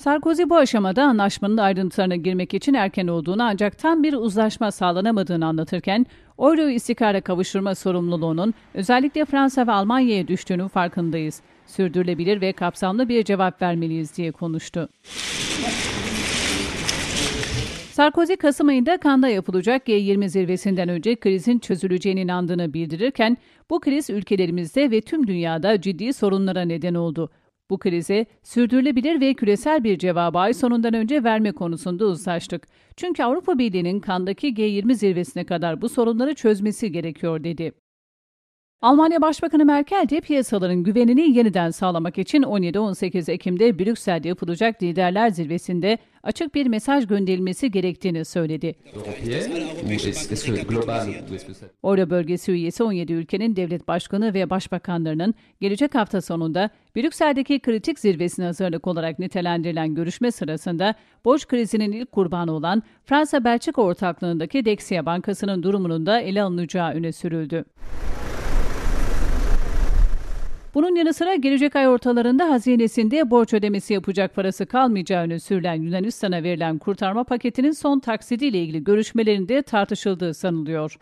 Sarkozy bu aşamada anlaşmanın ayrıntılarına girmek için erken olduğunu ancak tam bir uzlaşma sağlanamadığını anlatırken, euro istikrara kavuşturma sorumluluğunun özellikle Fransa ve Almanya'ya düştüğünün farkındayız. Sürdürülebilir ve kapsamlı bir cevap vermeliyiz diye konuştu. Sarkozy Kasım ayında Kanda yapılacak G20 zirvesinden önce krizin çözüleceğine inandığını bildirirken bu kriz ülkelerimizde ve tüm dünyada ciddi sorunlara neden oldu. Bu krize sürdürülebilir ve küresel bir cevabı ay sonundan önce verme konusunda uzlaştık. Çünkü Avrupa Birliği'nin kandaki G20 zirvesine kadar bu sorunları çözmesi gerekiyor dedi. Almanya Başbakanı Merkel de piyasaların güvenini yeniden sağlamak için 17-18 Ekim'de Brüksel'de yapılacak liderler zirvesinde açık bir mesaj gönderilmesi gerektiğini söyledi. Euro bölgesi üyesi 17 ülkenin devlet başkanı ve başbakanlarının gelecek hafta sonunda Brüksel'deki kritik zirvesine hazırlık olarak nitelendirilen görüşme sırasında borç krizinin ilk kurbanı olan Fransa-Belçika ortaklığındaki Dexia Bankası'nın durumunun da ele alınacağı öne sürüldü. Bunun yanı sıra gelecek ay ortalarında hazinesinde borç ödemesi yapacak parası kalmayacağı öne sürülen Yunanistan'a verilen kurtarma paketinin son taksidiyle ilgili görüşmelerinde tartışıldığı sanılıyor.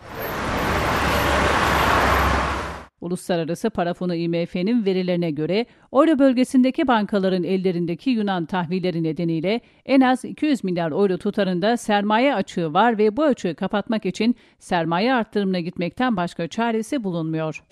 Uluslararası Para Fonu IMF'nin verilerine göre Euro bölgesindeki bankaların ellerindeki Yunan tahvilleri nedeniyle en az 200 milyar euro tutarında sermaye açığı var ve bu açığı kapatmak için sermaye arttırımına gitmekten başka çaresi bulunmuyor.